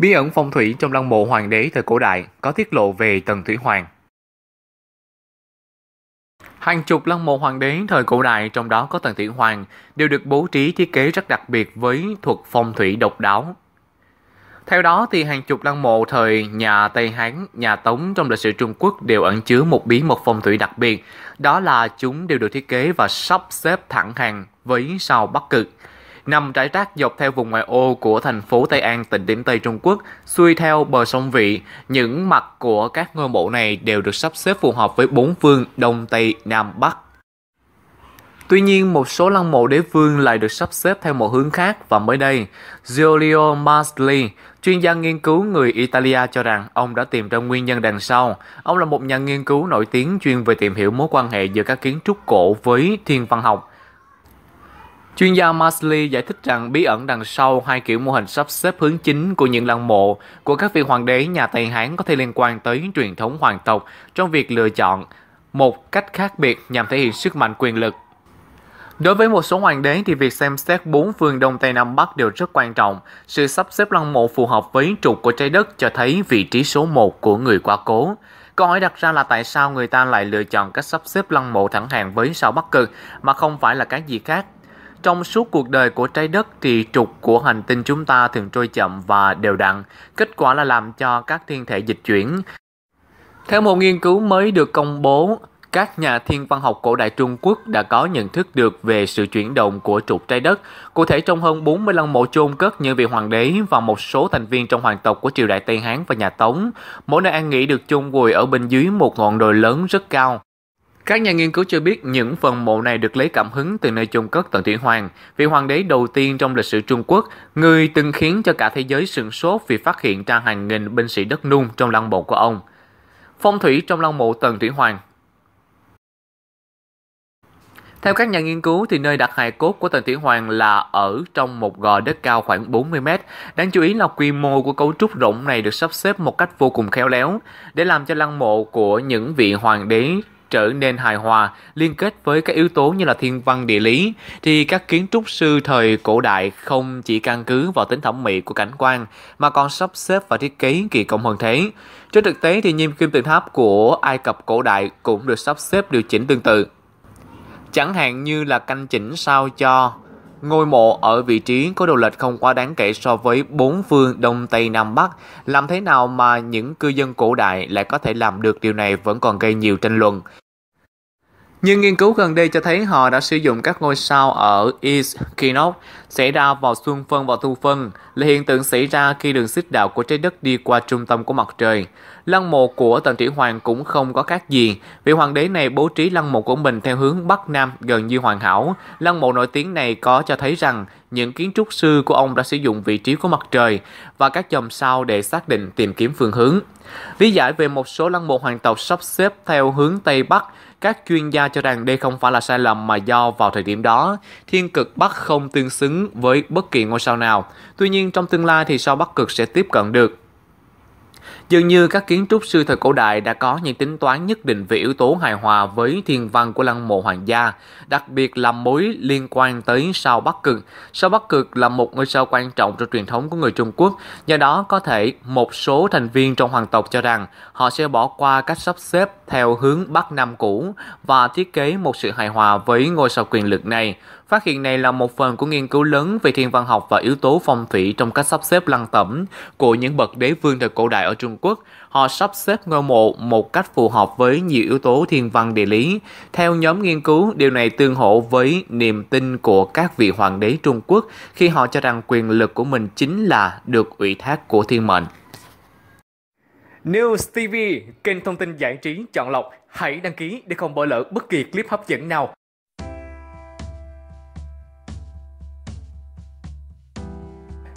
Bí ẩn phong thủy trong lăng mộ hoàng đế thời cổ đại có tiết lộ về Tần Thủy Hoàng. Hàng chục lăng mộ hoàng đế thời cổ đại trong đó có Tần Thủy Hoàng đều được bố trí thiết kế rất đặc biệt với thuật phong thủy độc đáo. Theo đó thì hàng chục lăng mộ thời nhà Tây Hán, nhà Tống trong lịch sử Trung Quốc đều ẩn chứa một bí mật phong thủy đặc biệt, đó là chúng đều được thiết kế và sắp xếp thẳng hàng với sao Bắc Cực nằm trải rác dọc theo vùng ngoại ô của thành phố Tây An, tỉnh Điểm Tây Trung Quốc, xuôi theo bờ sông Vị. Những mặt của các ngôi mộ này đều được sắp xếp phù hợp với bốn phương Đông, Tây, Nam, Bắc. Tuy nhiên, một số lăng mộ đế vương lại được sắp xếp theo một hướng khác và mới đây, Giulio Masli, chuyên gia nghiên cứu người Italia cho rằng ông đã tìm ra nguyên nhân đằng sau. Ông là một nhà nghiên cứu nổi tiếng chuyên về tìm hiểu mối quan hệ giữa các kiến trúc cổ với thiên văn học Chuyên gia Masley giải thích rằng bí ẩn đằng sau hai kiểu mô hình sắp xếp hướng chính của những lăng mộ của các vị hoàng đế nhà Tây Hán có thể liên quan tới truyền thống hoàng tộc trong việc lựa chọn một cách khác biệt nhằm thể hiện sức mạnh quyền lực. Đối với một số hoàng đế thì việc xem xét bốn phương Đông Tây Nam Bắc đều rất quan trọng. Sự sắp xếp lăng mộ phù hợp với trục của trái đất cho thấy vị trí số 1 của người quá cố. Câu hỏi đặt ra là tại sao người ta lại lựa chọn cách sắp xếp lăng mộ thẳng hàng với sao Bắc Cực mà không phải là cái gì khác trong suốt cuộc đời của trái đất thì trục của hành tinh chúng ta thường trôi chậm và đều đặn, kết quả là làm cho các thiên thể dịch chuyển. Theo một nghiên cứu mới được công bố, các nhà thiên văn học cổ đại Trung Quốc đã có nhận thức được về sự chuyển động của trục trái đất. Cụ thể trong hơn 40 lăng mộ chôn cất những vị hoàng đế và một số thành viên trong hoàng tộc của triều đại Tây Hán và nhà Tống, mỗi nơi an nghỉ được chôn vùi ở bên dưới một ngọn đồi lớn rất cao. Các nhà nghiên cứu cho biết những phần mộ này được lấy cảm hứng từ nơi chôn cất Tần Thủy Hoàng, vị hoàng đế đầu tiên trong lịch sử Trung Quốc, người từng khiến cho cả thế giới sửng sốt vì phát hiện ra hàng nghìn binh sĩ đất nung trong lăng mộ của ông. Phong thủy trong lăng mộ Tần Thủy Hoàng theo các nhà nghiên cứu thì nơi đặt hài cốt của Tần Thủy Hoàng là ở trong một gò đất cao khoảng 40 mét. Đáng chú ý là quy mô của cấu trúc rộng này được sắp xếp một cách vô cùng khéo léo để làm cho lăng mộ của những vị hoàng đế trở nên hài hòa, liên kết với các yếu tố như là thiên văn địa lý, thì các kiến trúc sư thời cổ đại không chỉ căn cứ vào tính thẩm mỹ của cảnh quan mà còn sắp xếp và thiết kế kỳ công hơn thế. Trên thực tế thì nhịp kim tự tháp của Ai Cập cổ đại cũng được sắp xếp điều chỉnh tương tự. Chẳng hạn như là canh chỉnh sao cho Ngôi mộ ở vị trí có độ lệch không quá đáng kể so với bốn phương Đông Tây Nam Bắc. Làm thế nào mà những cư dân cổ đại lại có thể làm được điều này vẫn còn gây nhiều tranh luận. Nhưng nghiên cứu gần đây cho thấy họ đã sử dụng các ngôi sao ở East Kinox xảy ra vào xuân phân và thu phân là hiện tượng xảy ra khi đường xích đạo của trái đất đi qua trung tâm của mặt trời. Lăng mộ của tần thủy hoàng cũng không có khác gì, vì hoàng đế này bố trí lăng mộ của mình theo hướng Bắc Nam gần như hoàn hảo. Lăng mộ nổi tiếng này có cho thấy rằng những kiến trúc sư của ông đã sử dụng vị trí của mặt trời và các chòm sao để xác định tìm kiếm phương hướng. Lý giải về một số lăng mộ hoàng tộc sắp xếp theo hướng Tây Bắc, các chuyên gia cho rằng đây không phải là sai lầm mà do vào thời điểm đó, thiên cực Bắc không tương xứng với bất kỳ ngôi sao nào. Tuy nhiên trong tương lai thì sao Bắc cực sẽ tiếp cận được. Dường như các kiến trúc sư thời cổ đại đã có những tính toán nhất định về yếu tố hài hòa với thiên văn của lăng mộ hoàng gia, đặc biệt là mối liên quan tới sao Bắc Cực. Sao Bắc Cực là một ngôi sao quan trọng trong truyền thống của người Trung Quốc, do đó có thể một số thành viên trong hoàng tộc cho rằng họ sẽ bỏ qua cách sắp xếp theo hướng Bắc Nam cũ và thiết kế một sự hài hòa với ngôi sao quyền lực này. Phát hiện này là một phần của nghiên cứu lớn về thiên văn học và yếu tố phong thủy trong cách sắp xếp lăng tẩm của những bậc đế vương thời cổ đại ở Trung quốc, họ sắp xếp ngôi mộ một cách phù hợp với nhiều yếu tố thiên văn địa lý. Theo nhóm nghiên cứu, điều này tương hỗ với niềm tin của các vị hoàng đế Trung Quốc khi họ cho rằng quyền lực của mình chính là được ủy thác của thiên mệnh. News TV, kênh thông tin giải trí chọn lọc. Hãy đăng ký để không bỏ lỡ bất kỳ clip hấp dẫn nào.